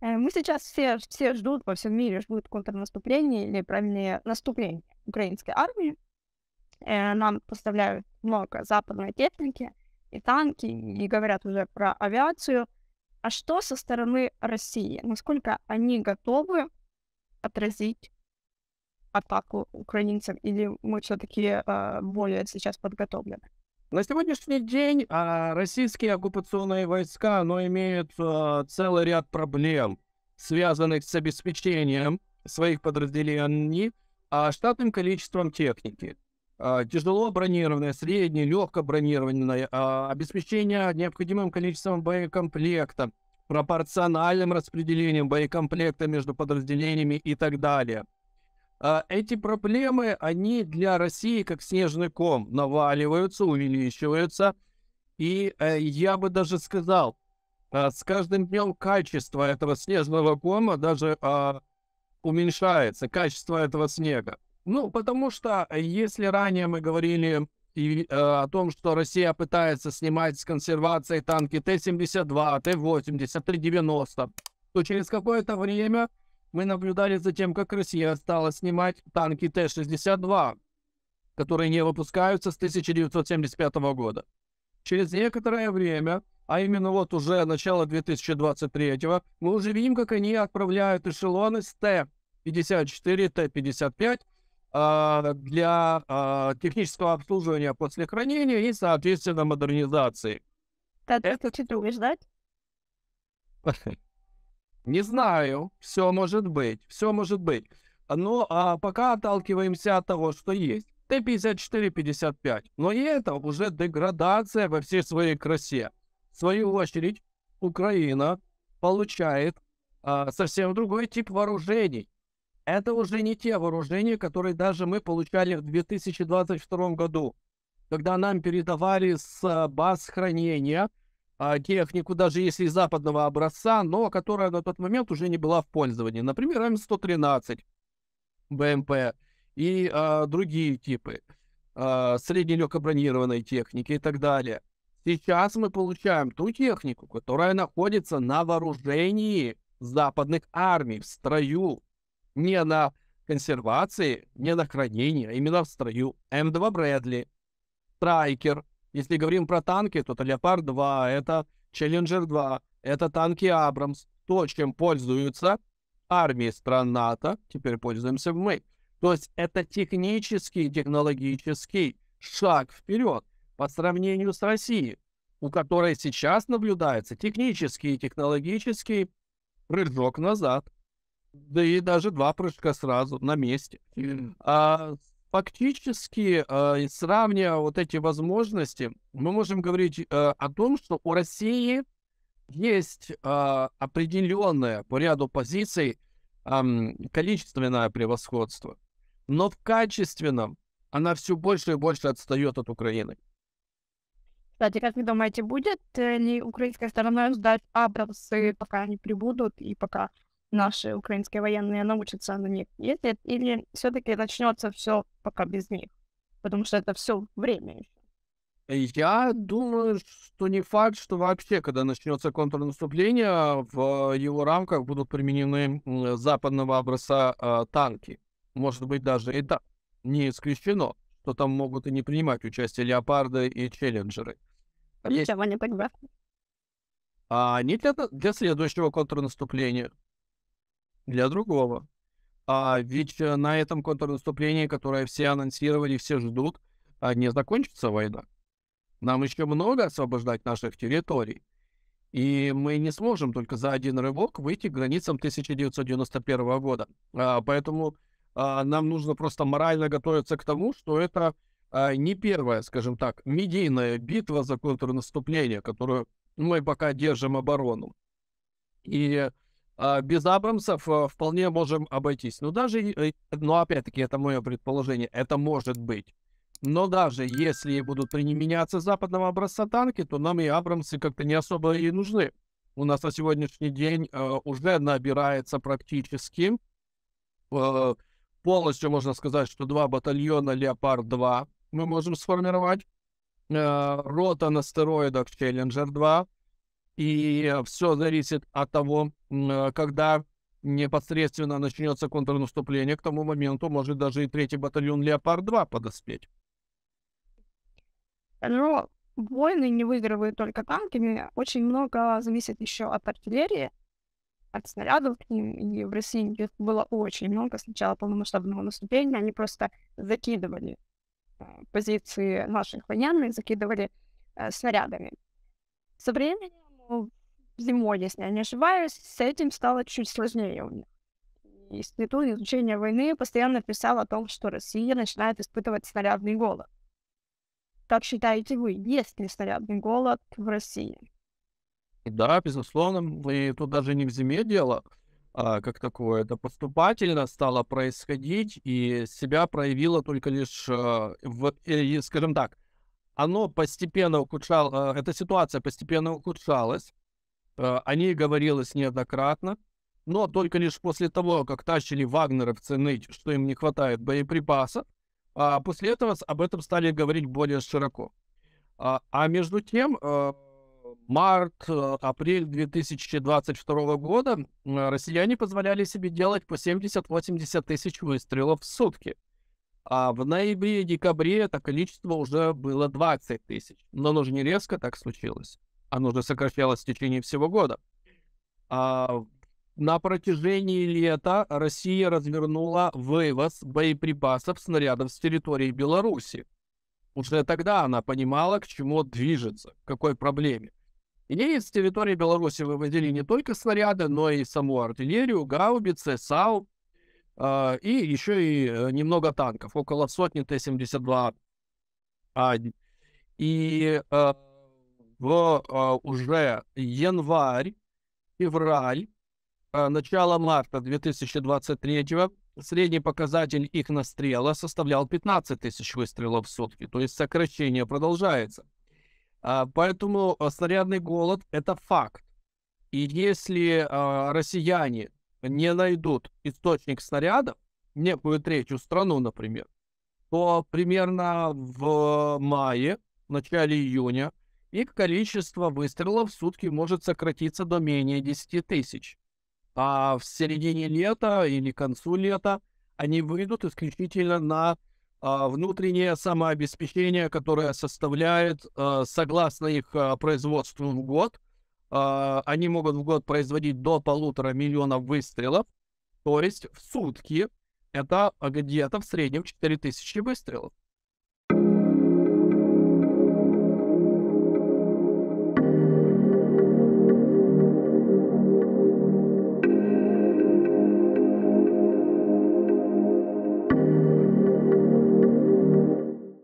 Э, мы сейчас все, все ждут, во всем мире ждут контрнаступление или правильнее наступление украинской армии. Э, нам поставляют много западной техники и танки, и говорят уже про авиацию. А что со стороны России? Насколько они готовы отразить атаку украинцам, или мы все-таки э, более сейчас подготовлены? На сегодняшний день а, российские оккупационные войска но ну, имеют а, целый ряд проблем, связанных с обеспечением своих подразделений а, штатным количеством техники. А, тяжело бронированное, среднее, легко бронированное, обеспечение необходимым количеством боекомплекта, пропорциональным распределением боекомплекта между подразделениями и так далее – а, эти проблемы, они для России как снежный ком наваливаются, увеличиваются. И э, я бы даже сказал, а, с каждым днем качество этого снежного кома даже а, уменьшается, качество этого снега. Ну, потому что э, если ранее мы говорили и, э, о том, что Россия пытается снимать с консервации танки Т-72, Т-80, Т-90, то через какое-то время мы наблюдали за тем, как Россия стала снимать танки Т-62, которые не выпускаются с 1975 года. Через некоторое время, а именно вот уже начало 2023, мы уже видим, как они отправляют эшелоны с Т-54, Т-55 э, для а, технического обслуживания после хранения и, соответственно, модернизации. Это ты думаешь, да? Не знаю, все может быть, все может быть. Но а пока отталкиваемся от того, что есть. Т-54-55. Но и это уже деградация во всей своей красе. В свою очередь, Украина получает а, совсем другой тип вооружений. Это уже не те вооружения, которые даже мы получали в 2022 году, когда нам передавали с а, баз хранения а, технику, даже если западного образца, но которая на тот момент уже не была в пользовании. Например, М113, БМП и а, другие типы а, среднелегкобронированной техники и так далее. Сейчас мы получаем ту технику, которая находится на вооружении западных армий, в строю, не на консервации, не на хранении, а именно в строю. М2 Брэдли, Страйкер, если говорим про танки, то это Леопард-2, это Челленджер-2, это танки Абрамс. То, чем пользуются армии стран НАТО, теперь пользуемся мы. То есть это технический, технологический шаг вперед по сравнению с Россией, у которой сейчас наблюдается технический и технологический прыжок назад. Да и даже два прыжка сразу на месте. А Фактически, э, сравнивая вот эти возможности, мы можем говорить э, о том, что у России есть э, определенное по ряду позиций э, количественное превосходство, но в качественном она все больше и больше отстает от Украины. Кстати, как вы думаете, будет э, ли украинская сторона ждать абрамсы, пока они прибудут и пока наши украинские военные научатся на них ездить, или все-таки начнется все пока без них, потому что это все время еще. Я думаю, что не факт, что вообще, когда начнется контрнаступление, в его рамках будут применены западного образца э, танки. Может быть, даже и так. Не исключено, что там могут и не принимать участие леопарды и челленджеры. Ничего не понимаю. А не для, для следующего контрнаступления для другого. А ведь э, на этом контрнаступлении, которое все анонсировали, все ждут, а не закончится война. Нам еще много освобождать наших территорий. И мы не сможем только за один рывок выйти к границам 1991 года. А, поэтому а, нам нужно просто морально готовиться к тому, что это а, не первая, скажем так, медийная битва за контрнаступление, которую мы пока держим оборону. И а, без Абрамсов а, вполне можем обойтись. Но даже, э, но опять-таки, это мое предположение, это может быть. Но даже если будут применяться западного образца танки, то нам и Абрамсы как-то не особо и нужны. У нас на сегодняшний день э, уже набирается практически, э, полностью можно сказать, что два батальона «Леопард-2» мы можем сформировать, э, рота на стероидах «Челленджер-2», и э, все зависит от того, э, когда непосредственно начнется контрнаступление, к тому моменту может даже и третий батальон «Леопард-2» подоспеть. Но ну, войны не выигрывают только танками. Очень много зависит еще от артиллерии, от снарядов к ним. И в России их было очень много с начала полномасштабного наступления. Они просто закидывали э, позиции наших военных, закидывали э, снарядами. Со временем ну, зимой, если я не ошибаюсь, с этим стало чуть сложнее у них. Институт изучения войны постоянно писал о том, что Россия начинает испытывать снарядный голод. Как считаете вы, есть ли снарядный голод в России? Да, безусловно, и тут даже не в зиме дело, а как такое. Это поступательно стало происходить, и себя проявило только лишь, э, в, э, скажем так, оно постепенно ухудшало, э, эта ситуация постепенно ухудшалась. Э, о ней говорилось неоднократно. Но только лишь после того, как тащили вагнеровцы ныть, что им не хватает боеприпасов, а после этого об этом стали говорить более широко. А, а между тем, э, март-апрель 2022 года россияне позволяли себе делать по 70-80 тысяч выстрелов в сутки – а в ноябре декабре это количество уже было 20 тысяч. Но оно же не резко так случилось. Оно же сокращалось в течение всего года. А на протяжении лета Россия развернула вывоз боеприпасов, снарядов с территории Беларуси. Уже тогда она понимала, к чему движется, к какой проблеме. И с территории Беларуси вывозили не только снаряды, но и саму артиллерию, гаубицы, САУ, а, и еще и э, немного танков, около сотни Т-72. и а, в а, уже январь, февраль, начало марта 2023 средний показатель их настрела составлял 15 тысяч выстрелов в сутки, то есть сокращение продолжается. поэтому снарядный голод – это факт. И если а, россияне не найдут источник снарядов, некую третью страну, например, то примерно в мае, в начале июня, их количество выстрелов в сутки может сократиться до менее 10 тысяч. А в середине лета или концу лета они выйдут исключительно на а, внутреннее самообеспечение, которое составляет, а, согласно их а, производству в год, а, они могут в год производить до полутора миллионов выстрелов, то есть в сутки это где-то в среднем 4000 выстрелов.